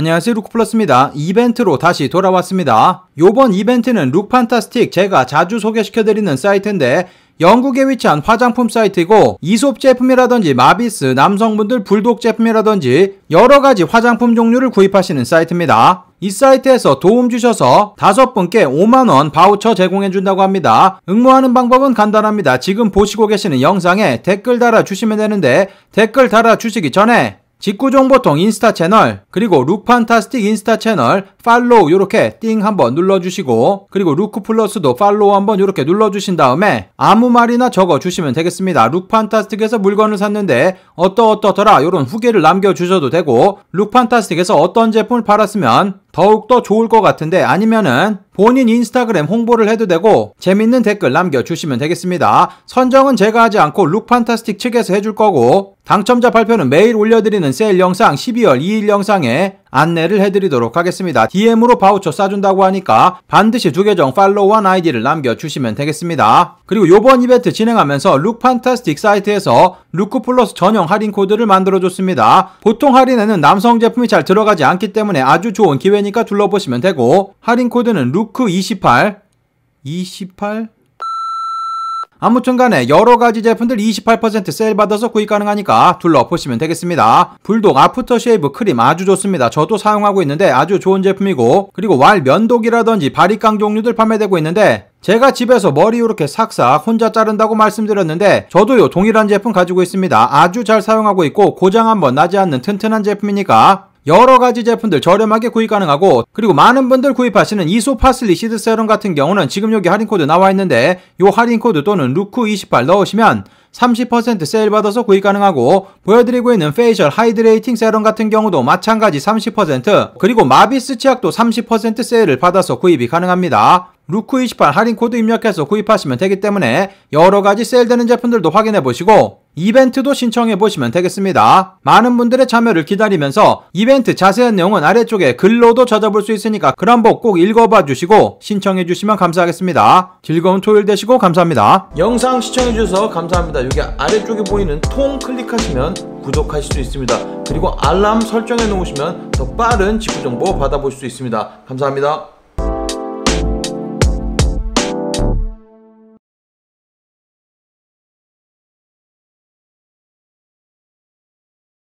안녕하세요 루크플러스입니다. 이벤트로 다시 돌아왔습니다. 요번 이벤트는 룩판타스틱 제가 자주 소개시켜드리는 사이트인데 영국에 위치한 화장품 사이트이고 이솝 제품이라든지 마비스, 남성분들 불독 제품이라든지 여러가지 화장품 종류를 구입하시는 사이트입니다. 이 사이트에서 도움 주셔서 다섯 분께 5만원 바우처 제공해준다고 합니다. 응모하는 방법은 간단합니다. 지금 보시고 계시는 영상에 댓글 달아주시면 되는데 댓글 달아주시기 전에 직구정보통 인스타 채널 그리고 룩판타스틱 인스타 채널 팔로우 요렇게 띵 한번 눌러주시고 그리고 루크 플러스도 팔로우 한번 요렇게 눌러주신 다음에 아무 말이나 적어주시면 되겠습니다. 룩판타스틱에서 물건을 샀는데 어떠어떠더라 요런 후기를 남겨주셔도 되고 룩판타스틱에서 어떤 제품을 팔았으면 더욱더 좋을 것 같은데 아니면은 본인 인스타그램 홍보를 해도 되고 재밌는 댓글 남겨주시면 되겠습니다. 선정은 제가 하지 않고 룩판타스틱 측에서 해줄 거고 당첨자 발표는 매일 올려드리는 세일 영상 12월 2일 영상에 안내를 해드리도록 하겠습니다. DM으로 바우처 싸준다고 하니까 반드시 두 계정 팔로우한 아이디를 남겨주시면 되겠습니다. 그리고 요번 이벤트 진행하면서 룩판타스틱 사이트에서 루크 플러스 전용 할인 코드를 만들어줬습니다. 보통 할인에는 남성 제품이 잘 들어가지 않기 때문에 아주 좋은 기회니까 둘러보시면 되고 할인 코드는 루크28 28 아무튼 간에 여러 가지 제품들 28% 세일 받아서 구입 가능하니까 둘러보시면 되겠습니다. 불독 아프터쉐이브 크림 아주 좋습니다. 저도 사용하고 있는데 아주 좋은 제품이고 그리고 왈 면도기라든지 바리깡 종류들 판매되고 있는데 제가 집에서 머리 이렇게 싹싹 혼자 자른다고 말씀드렸는데 저도요 동일한 제품 가지고 있습니다. 아주 잘 사용하고 있고 고장 한번 나지 않는 튼튼한 제품이니까 여러 가지 제품들 저렴하게 구입 가능하고 그리고 많은 분들 구입하시는 이소 파슬리 시드 세럼 같은 경우는 지금 여기 할인 코드 나와 있는데 요 할인 코드 또는 루크28 넣으시면 30% 세일 받아서 구입 가능하고 보여드리고 있는 페이셜 하이드레이팅 세럼 같은 경우도 마찬가지 30% 그리고 마비스 치약도 30% 세일을 받아서 구입이 가능합니다. 루크28 할인 코드 입력해서 구입하시면 되기 때문에 여러 가지 세일되는 제품들도 확인해 보시고 이벤트도 신청해 보시면 되겠습니다. 많은 분들의 참여를 기다리면서 이벤트 자세한 내용은 아래쪽에 글로도 찾아볼 수 있으니까 그런 법 꼭 읽어봐 주시고 신청해 주시면 감사하겠습니다. 즐거운 토요일 되시고 감사합니다. 영상 시청해 주셔서 감사합니다. 여기 아래쪽에 보이는 통 클릭하시면 구독하실 수 있습니다. 그리고 알람 설정해 놓으시면 더 빠른 직후 정보 받아보실수 있습니다. 감사합니다.